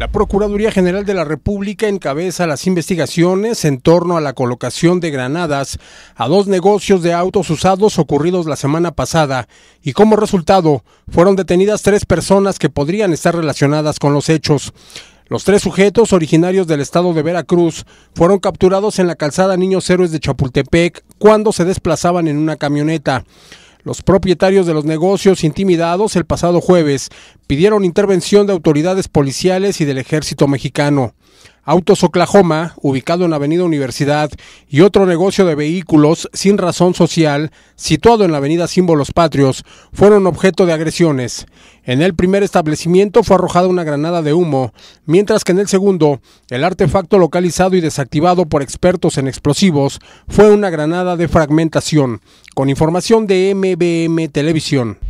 La Procuraduría General de la República encabeza las investigaciones en torno a la colocación de granadas a dos negocios de autos usados ocurridos la semana pasada y como resultado fueron detenidas tres personas que podrían estar relacionadas con los hechos. Los tres sujetos, originarios del estado de Veracruz, fueron capturados en la calzada Niños Héroes de Chapultepec cuando se desplazaban en una camioneta. Los propietarios de los negocios intimidados el pasado jueves pidieron intervención de autoridades policiales y del ejército mexicano. Autos Oklahoma, ubicado en la Avenida Universidad, y otro negocio de vehículos sin razón social, situado en la Avenida Símbolos Patrios, fueron objeto de agresiones. En el primer establecimiento fue arrojada una granada de humo, mientras que en el segundo, el artefacto localizado y desactivado por expertos en explosivos fue una granada de fragmentación, con información de MBM Televisión.